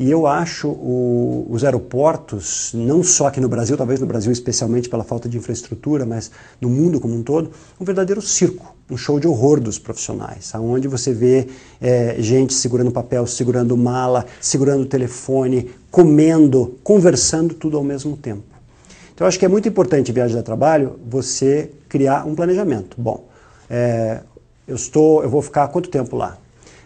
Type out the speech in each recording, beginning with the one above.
E eu acho o, os aeroportos, não só aqui no Brasil, talvez no Brasil especialmente pela falta de infraestrutura, mas no mundo como um todo, um verdadeiro circo, um show de horror dos profissionais, aonde você vê é, gente segurando papel, segurando mala, segurando telefone, comendo, conversando tudo ao mesmo tempo. Então, eu acho que é muito importante, em viagem a trabalho, você criar um planejamento. Bom, é, eu estou, eu vou ficar quanto tempo lá?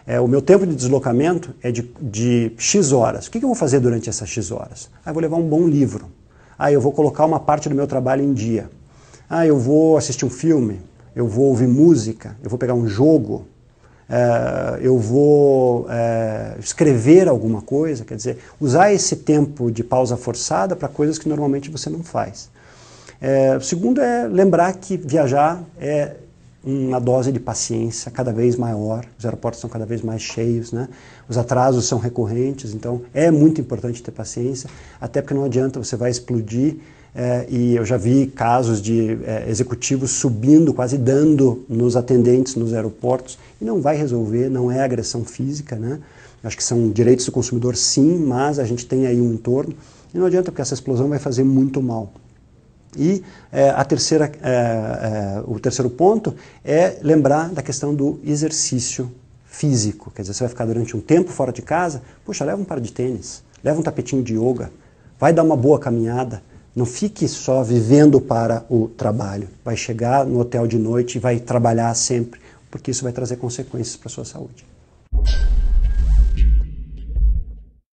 É, o meu tempo de deslocamento é de, de X horas. O que, que eu vou fazer durante essas X horas? Ah, eu vou levar um bom livro. Ah, eu vou colocar uma parte do meu trabalho em dia. Ah, eu vou assistir um filme. Eu vou ouvir música. Eu vou pegar um jogo. É, eu vou é, escrever alguma coisa, quer dizer, usar esse tempo de pausa forçada para coisas que normalmente você não faz. É, segundo é lembrar que viajar é uma dose de paciência cada vez maior, os aeroportos são cada vez mais cheios, né? os atrasos são recorrentes, então é muito importante ter paciência, até porque não adianta, você vai explodir. É, e eu já vi casos de é, executivos subindo, quase dando nos atendentes nos aeroportos, e não vai resolver, não é agressão física, né? Acho que são direitos do consumidor, sim, mas a gente tem aí um entorno, e não adianta, porque essa explosão vai fazer muito mal. E é, a terceira, é, é, o terceiro ponto é lembrar da questão do exercício físico. Quer dizer, você vai ficar durante um tempo fora de casa, puxa, leva um par de tênis, leva um tapetinho de yoga, vai dar uma boa caminhada. Não fique só vivendo para o trabalho. Vai chegar no hotel de noite e vai trabalhar sempre, porque isso vai trazer consequências para a sua saúde.